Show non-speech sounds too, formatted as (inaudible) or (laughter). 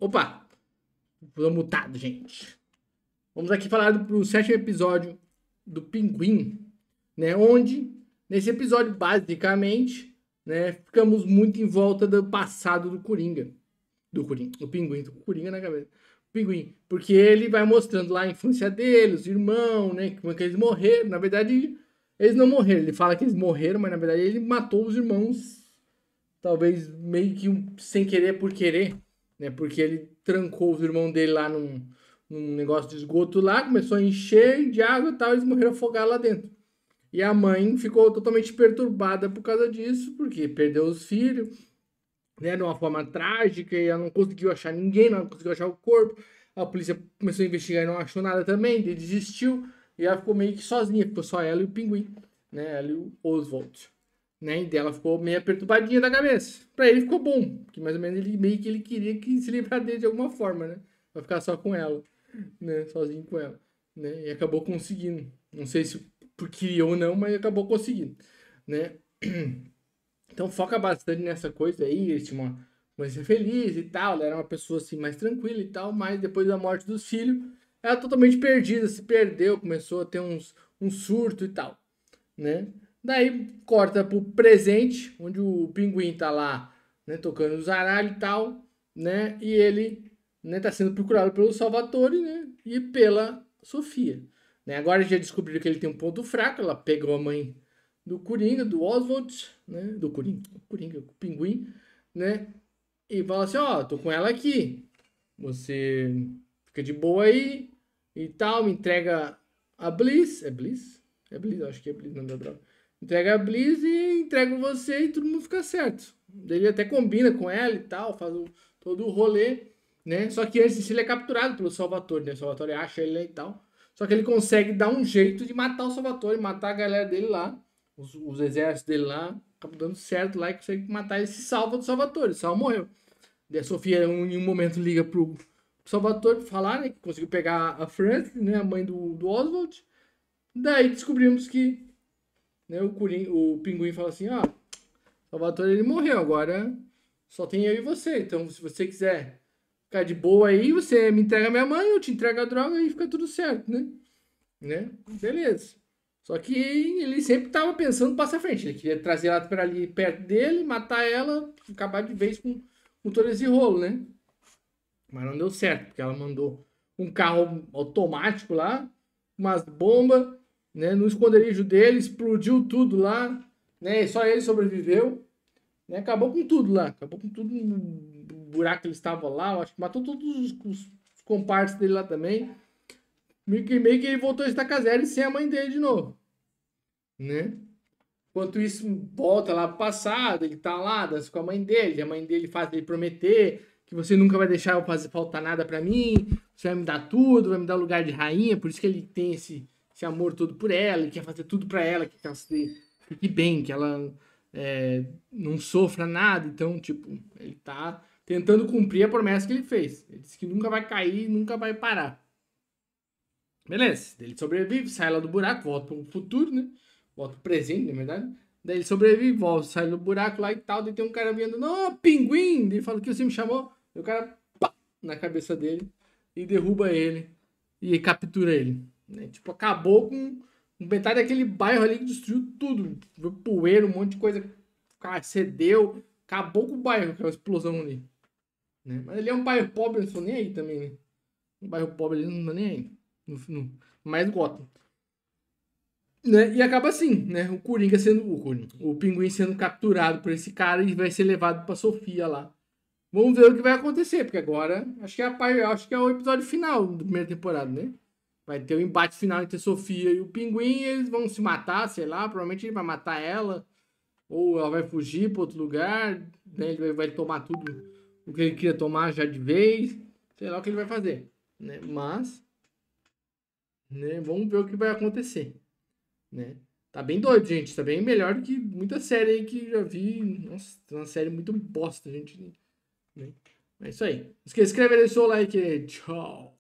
Opa! Ficou mutado, gente. Vamos aqui falar do, do sétimo episódio do Pinguim, né? Onde, nesse episódio, basicamente, né, ficamos muito em volta do passado do Coringa. Do Coringa. Do Pinguim. Do Coringa na cabeça. Pinguim. Porque ele vai mostrando lá a infância dele, os irmãos, né? Como é que eles morreram. Na verdade, eles não morreram. Ele fala que eles morreram, mas na verdade ele matou os irmãos. Talvez meio que um, sem querer por querer né? Porque ele trancou os irmãos dele lá num, num negócio de esgoto lá, começou a encher de água e tal, eles morreram afogados lá dentro. E a mãe ficou totalmente perturbada por causa disso, porque perdeu os filhos, né, de uma forma trágica, e ela não conseguiu achar ninguém, não conseguiu achar o corpo. A polícia começou a investigar e não achou nada também, desistiu, e ela ficou meio que sozinha, ficou só ela e o pinguim, né, ela e o Oswald. Né? E dela ficou meio perturbadinha da cabeça. Pra ele ficou bom, que mais ou menos ele meio que ele queria que se livrar dele de alguma forma, né? Pra ficar só com ela, né? Sozinho com ela, né? E acabou conseguindo. Não sei se por queria ou não, mas acabou conseguindo, né? (clears throat) Então foca bastante nessa coisa aí, ele tinha uma ser feliz e tal, ela era uma pessoa assim mais tranquila e tal, mas depois da morte dos filhos, ela totalmente perdida, se perdeu, começou a ter uns um surto e tal, né? Daí corta pro presente, onde o pinguim tá lá, né, tocando o zaralho e tal, né? E ele, né, tá sendo procurado pelo Salvatore, né, e pela Sofia. Né? Agora já descobriram que ele tem um ponto fraco, ela pegou a mãe do Coringa, do Oswald, né, do Coringa, Coringa, o pinguim, né? E fala assim, ó, oh, tô com ela aqui. Você fica de boa aí e tal, me entrega a Bliss, é Bliss? É Bliss, acho que é Bliss, não é droga Entrega a Blizz e entrega você e todo mundo fica certo. Ele até combina com ela e tal, faz o, todo o rolê, né? Só que antes ele é capturado pelo Salvatore, né? O Salvatore acha ele né, e tal. Só que ele consegue dar um jeito de matar o Salvatore, matar a galera dele lá, os, os exércitos dele lá, acaba dando certo lá e consegue matar esse salva do Salvatore. Só morreu. E a Sofia, em um momento, liga pro, pro Salvatore falar, né? Que conseguiu pegar a Frances, né? A mãe do, do Oswald. Daí descobrimos que né? O, Corin... o pinguim fala assim: ah, Salvatore ele morreu, agora só tem eu e você. Então, se você quiser ficar de boa aí, você me entrega minha mãe, eu te entrego a droga e fica tudo certo, né? Né? Beleza. Só que ele sempre tava pensando passo frente. Ele queria trazer ela para ali perto dele, matar ela, acabar de vez com, com todo esse rolo, né? Mas não deu certo, porque ela mandou um carro automático lá, umas bombas, né, no esconderijo dele, explodiu tudo lá, né, só ele sobreviveu, né, acabou com tudo lá, acabou com tudo no buraco que ele estava lá, acho que matou todos os, os dele lá também, meio que, meio que ele voltou a estar zero e sem a mãe dele de novo, né, Enquanto isso, volta lá pro passado, ele tá lá, dança com a mãe dele, a mãe dele faz ele prometer que você nunca vai deixar eu fazer faltar nada para mim, você vai me dar tudo, vai me dar lugar de rainha, por isso que ele tem esse, esse amor todo por ela, quer fazer tudo para ela, que ela se fique bem, que ela é, não sofra nada. Então, tipo, ele tá tentando cumprir a promessa que ele fez. Ele disse que nunca vai cair, nunca vai parar. Beleza, ele sobrevive, sai lá do buraco, volta pro futuro, né? Volta pro presente, na verdade. Daí ele sobrevive, volta, sai do buraco lá e tal. Daí tem um cara vindo, não, oh, pinguim! Ele fala que você me chamou. E o cara, pá, na cabeça dele e derruba ele e captura ele. Né? Tipo, acabou com metade daquele bairro ali que destruiu tudo. poeira, um monte de coisa cedeu. Acabou com o bairro, aquela explosão ali. Né? Mas ele é um bairro pobre, não sou nem aí também, né? Um bairro pobre ele não tá nem aí. No, no, mais gota. Né? E acaba assim, né? O Coringa sendo. O, Coringa, o pinguim sendo capturado por esse cara e vai ser levado pra Sofia lá. Vamos ver o que vai acontecer, porque agora acho que é a acho que é o episódio final da primeira temporada, né? Vai ter o um embate final entre Sofia e o Pinguim, e eles vão se matar, sei lá, provavelmente ele vai matar ela, ou ela vai fugir para outro lugar, né? Ele vai, vai, tomar tudo o que ele queria tomar já de vez, sei lá o que ele vai fazer, né? Mas, né, vamos ver o que vai acontecer, né? Tá bem doido, gente, tá bem melhor do que muita série aí que já vi, nossa, tá uma série muito bosta, gente, né. É isso aí. Não esqueça de inscrever, deixar o like, tchau!